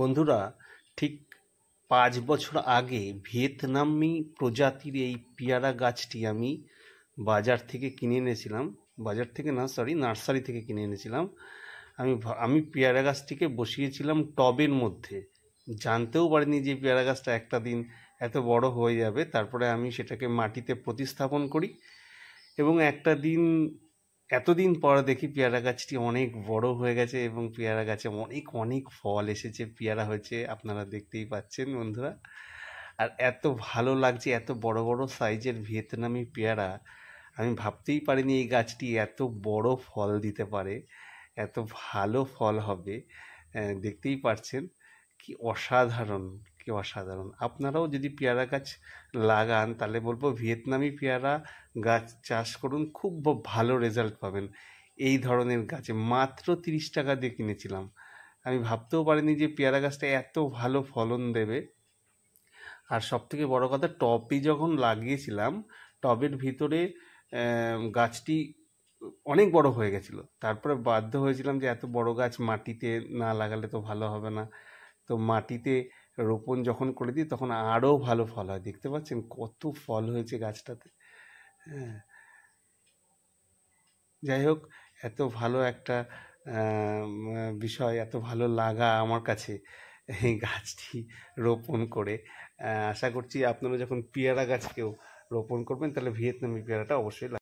বন্ধুরা ঠিক পাঁচ বছর আগে ভিয়েতনামি প্রজাতির এই পেয়ারা গাছটি আমি বাজার থেকে কিনে এনেছিলাম বাজার থেকে না সরি নার্সারি থেকে কিনে এনেছিলাম আমি আমি পেয়ারা গাছটিকে বসিয়েছিলাম টবের মধ্যে জানতেও পারিনি যে পেয়ারা গাছটা একটা দিন এত বড় হয়ে যাবে তারপরে আমি সেটাকে মাটিতে প্রতিস্থাপন করি এবং একটা দিন এতদিন পর দেখি পেয়ারা গাছটি অনেক বড় হয়ে গেছে এবং পেয়ারা গাছে অনেক অনেক ফল এসেছে পেয়ারা হয়েছে আপনারা দেখতেই পাচ্ছেন বন্ধুরা আর এত ভালো লাগছে এত বড় বড় সাইজের ভিয়েতনামি পেয়ারা আমি ভাবতেই পারিনি এই গাছটি এত বড় ফল দিতে পারে এত ভালো ফল হবে দেখতেই পারছেন কি অসাধারণ কি অসাধারণ আপনারাও যদি পেয়ারা গাছ লাগান তাহলে বলবো ভিয়েতনামি পেয়ারা গাছ চাষ করুন খুব ভালো রেজাল্ট পাবেন এই ধরনের গাছে মাত্র তিরিশ টাকা দিয়ে কিনেছিলাম আমি ভাবতেও পারিনি যে পেয়ারা গাছটা এত ভালো ফলন দেবে আর সব থেকে বড়ো কথা টবে যখন লাগিয়েছিলাম টবের ভিতরে গাছটি অনেক বড় হয়ে গেছিলো তারপরে বাধ্য হয়েছিলাম যে এত বড় গাছ মাটিতে না লাগালে তো ভালো হবে না তো মাটিতে রোপণ যখন করে দিই তখন আরও ভালো ফল হয় দেখতে পাচ্ছেন কত ফল হয়েছে গাছটাতে হ্যাঁ যাই হোক এত ভালো একটা বিষয় এত ভালো লাগা আমার কাছে এই গাছটি রোপণ করে আশা করছি আপনারা যখন পেয়ারা গাছকেও রোপণ করবেন তাহলে ভিয়েতনামি পেয়ারাটা অবশ্যই